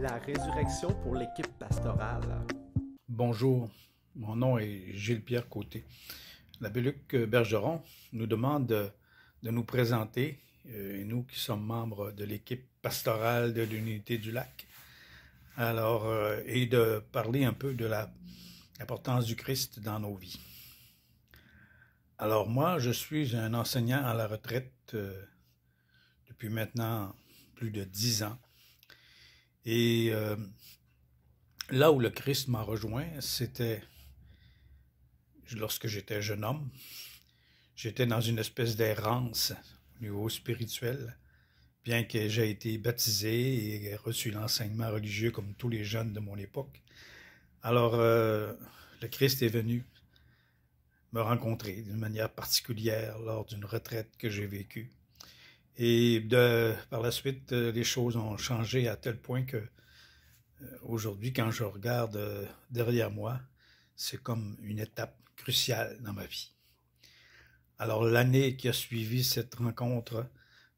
la résurrection pour l'équipe pastorale. Bonjour, mon nom est Gilles-Pierre Côté. La Luc Bergeron nous demande de nous présenter, euh, nous qui sommes membres de l'équipe pastorale de l'unité du lac, alors, euh, et de parler un peu de l'importance du Christ dans nos vies. Alors moi, je suis un enseignant à la retraite euh, depuis maintenant plus de dix ans et euh, là où le Christ m'a rejoint, c'était lorsque j'étais jeune homme. J'étais dans une espèce d'errance au niveau spirituel, bien que j'ai été baptisé et reçu l'enseignement religieux comme tous les jeunes de mon époque. Alors, euh, le Christ est venu me rencontrer d'une manière particulière lors d'une retraite que j'ai vécue. Et par la suite, euh, les choses ont changé à tel point que euh, aujourd'hui, quand je regarde euh, derrière moi, c'est comme une étape cruciale dans ma vie. Alors l'année qui a suivi cette rencontre,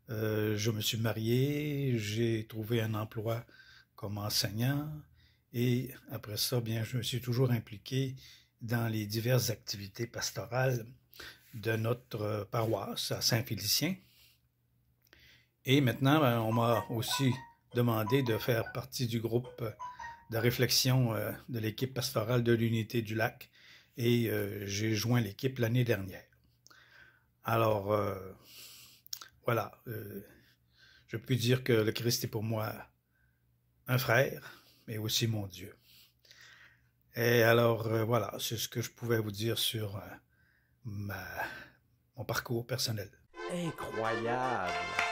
je me suis marié, j'ai trouvé un emploi comme enseignant et après ça, bien, je me suis toujours impliqué dans les diverses activités pastorales de notre paroisse à Saint-Félicien. Et maintenant, ben, on m'a aussi demandé de faire partie du groupe euh, de réflexion euh, de l'équipe pastorale de l'unité du lac et euh, j'ai joint l'équipe l'année dernière. Alors, voilà, je peux dire que le Christ est pour moi un frère, mais aussi mon Dieu. Et alors, voilà, c'est ce que je pouvais vous dire sur mon parcours personnel. Incroyable!